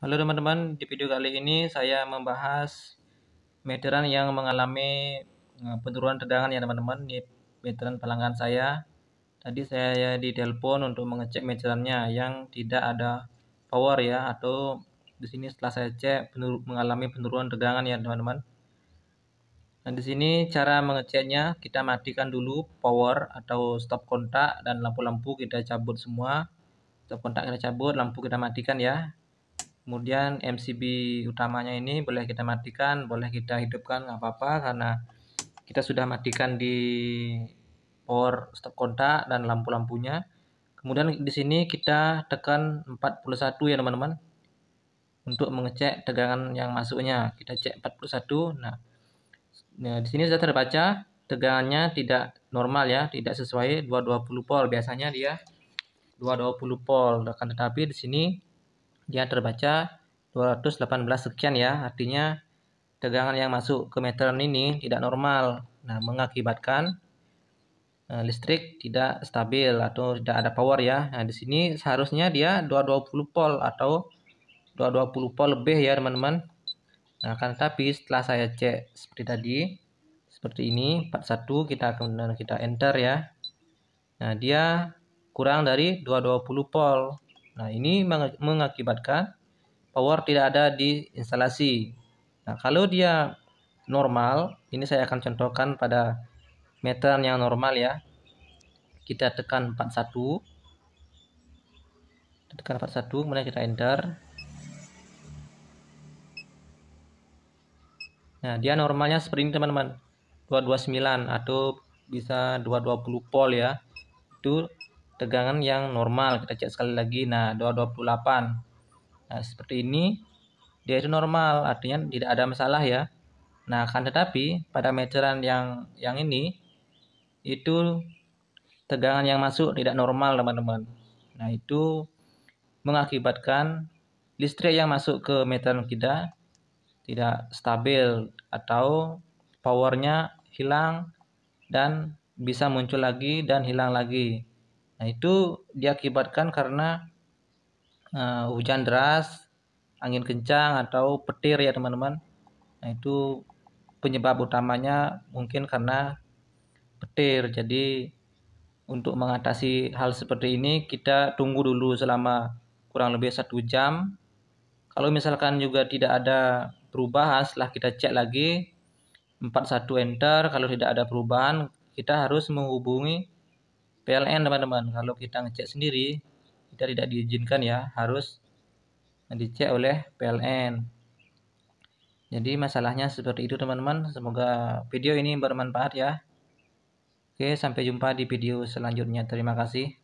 Halo teman-teman, di video kali ini saya membahas meteran yang mengalami eh, penurunan tegangan ya teman-teman. di meteran pelanggan saya. Tadi saya di telepon untuk mengecek meterannya yang tidak ada power ya atau di sini setelah saya cek penur mengalami penurunan tegangan ya teman-teman. Nah di sini cara mengeceknya kita matikan dulu power atau stop kontak dan lampu-lampu kita cabut semua. Stop kontak kita cabut, lampu kita matikan ya kemudian MCB utamanya ini boleh kita matikan boleh kita hidupkan nggak apa-apa karena kita sudah matikan di power stop kontak dan lampu-lampunya kemudian di sini kita tekan 41 ya teman-teman untuk mengecek tegangan yang masuknya kita cek 41 nah nah di sini sudah terbaca tegangannya tidak normal ya tidak sesuai 220 volt biasanya dia 220 volt akan tetapi di sini dia ya, terbaca 218 sekian ya. Artinya tegangan yang masuk ke meteran ini tidak normal. Nah, mengakibatkan uh, listrik tidak stabil atau tidak ada power ya. Nah, di sini seharusnya dia 220 volt atau 220 volt lebih ya, teman-teman. Nah, akan tapi setelah saya cek seperti tadi seperti ini 41 kita kemudian kita enter ya. Nah, dia kurang dari 220 volt. Nah, ini mengakibatkan power tidak ada di instalasi. Nah, kalau dia normal, ini saya akan contohkan pada meter yang normal ya. Kita tekan 41. Kita tekan 41, kemudian kita enter. Nah, dia normalnya seperti ini teman-teman. 229 atau bisa 220 volt ya. Itu tegangan yang normal kita cek sekali lagi nah 228 nah seperti ini dia itu normal artinya tidak ada masalah ya nah akan tetapi pada meteran yang yang ini itu tegangan yang masuk tidak normal teman-teman nah itu mengakibatkan listrik yang masuk ke meteran kita tidak stabil atau powernya hilang dan bisa muncul lagi dan hilang lagi Nah, itu diakibatkan karena uh, hujan deras, angin kencang atau petir ya, teman-teman. Nah, itu penyebab utamanya mungkin karena petir. Jadi untuk mengatasi hal seperti ini kita tunggu dulu selama kurang lebih satu jam. Kalau misalkan juga tidak ada perubahan setelah kita cek lagi 41 enter kalau tidak ada perubahan kita harus menghubungi PLN teman-teman kalau kita ngecek sendiri kita tidak diizinkan ya harus dicek oleh PLN jadi masalahnya seperti itu teman-teman semoga video ini bermanfaat ya Oke sampai jumpa di video selanjutnya terima kasih